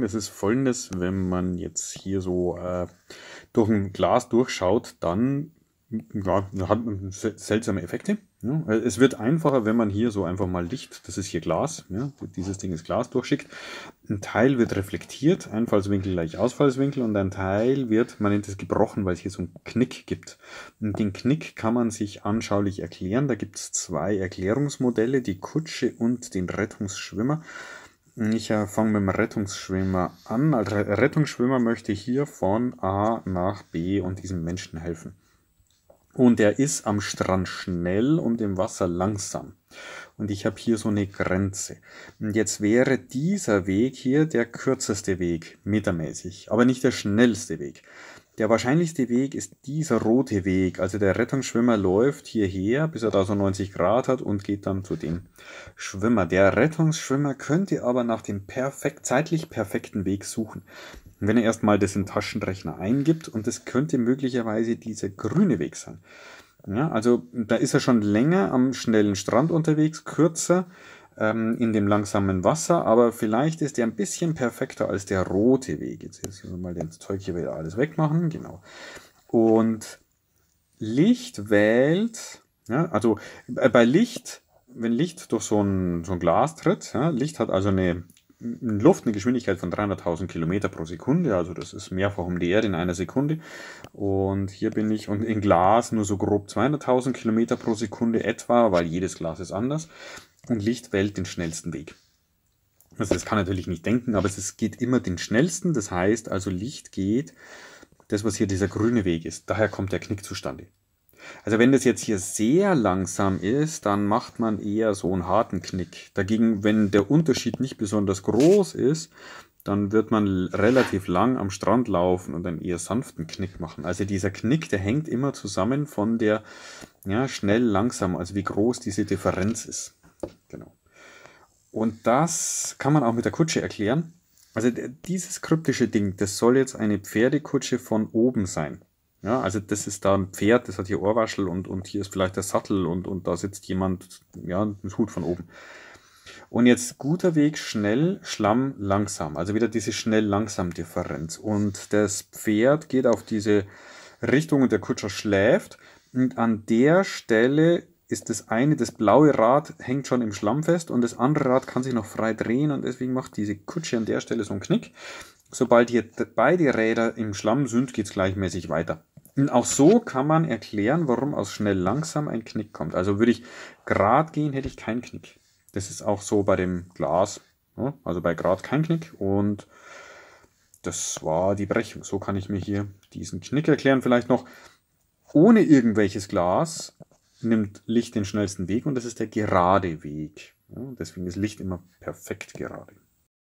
Das ist folgendes, wenn man jetzt hier so äh, durch ein Glas durchschaut, dann ja, hat man seltsame Effekte. Ja. Ne? Äh, es wird einfacher, wenn man hier so einfach mal Licht, das ist hier Glas, ja, dieses Ding ist Glas, durchschickt. Ein Teil wird reflektiert, Einfallswinkel gleich Ausfallswinkel und ein Teil wird, man nennt es gebrochen, weil es hier so einen Knick gibt. Und den Knick kann man sich anschaulich erklären. Da gibt es zwei Erklärungsmodelle, die Kutsche und den Rettungsschwimmer. Ich äh, fange mit dem Rettungsschwimmer an. Als Rettungsschwimmer möchte ich hier von A nach B und diesem Menschen helfen. Und er ist am Strand schnell und im Wasser langsam. Und ich habe hier so eine Grenze. Und jetzt wäre dieser Weg hier der kürzeste Weg, metermäßig, aber nicht der schnellste Weg. Der wahrscheinlichste Weg ist dieser rote Weg. Also der Rettungsschwimmer läuft hierher, bis er da so 90 Grad hat und geht dann zu dem Schwimmer. Der Rettungsschwimmer könnte aber nach dem perfekt, zeitlich perfekten Weg suchen. wenn er erstmal das in Taschenrechner eingibt und das könnte möglicherweise dieser grüne Weg sein. Ja, also da ist er schon länger am schnellen Strand unterwegs, kürzer ähm, in dem langsamen Wasser, aber vielleicht ist der ein bisschen perfekter als der rote Weg. Jetzt, jetzt müssen wir mal das Zeug hier wieder alles wegmachen, genau. Und Licht wählt, ja, also äh, bei Licht, wenn Licht durch so ein, so ein Glas tritt, ja, Licht hat also eine Luft eine Geschwindigkeit von 300.000 Kilometer pro Sekunde, also das ist mehrfach um die Erde in einer Sekunde. Und hier bin ich und in Glas nur so grob 200.000 Kilometer pro Sekunde etwa, weil jedes Glas ist anders. Und Licht wählt den schnellsten Weg. Also das kann natürlich nicht denken, aber es geht immer den schnellsten. Das heißt also, Licht geht das, was hier dieser grüne Weg ist. Daher kommt der Knick zustande. Also wenn das jetzt hier sehr langsam ist, dann macht man eher so einen harten Knick. Dagegen, wenn der Unterschied nicht besonders groß ist, dann wird man relativ lang am Strand laufen und einen eher sanften Knick machen. Also dieser Knick, der hängt immer zusammen von der ja, schnell langsam, also wie groß diese Differenz ist. Und das kann man auch mit der Kutsche erklären. Also dieses kryptische Ding, das soll jetzt eine Pferdekutsche von oben sein. Ja, also das ist da ein Pferd, das hat hier Ohrwaschel und, und hier ist vielleicht der Sattel und, und da sitzt jemand, ja, mit Hut von oben. Und jetzt guter Weg, schnell, schlamm, langsam. Also wieder diese schnell-langsam-Differenz. Und das Pferd geht auf diese Richtung und der Kutscher schläft. Und an der Stelle ist das eine, das blaue Rad hängt schon im Schlamm fest und das andere Rad kann sich noch frei drehen und deswegen macht diese Kutsche an der Stelle so einen Knick. Sobald hier beide Räder im Schlamm sind, geht es gleichmäßig weiter. Und auch so kann man erklären, warum aus schnell langsam ein Knick kommt. Also würde ich grad gehen, hätte ich keinen Knick. Das ist auch so bei dem Glas. Ne? Also bei grad kein Knick und das war die Brechung. So kann ich mir hier diesen Knick erklären. Vielleicht noch ohne irgendwelches Glas nimmt Licht den schnellsten Weg und das ist der gerade Weg. deswegen ist Licht immer perfekt gerade.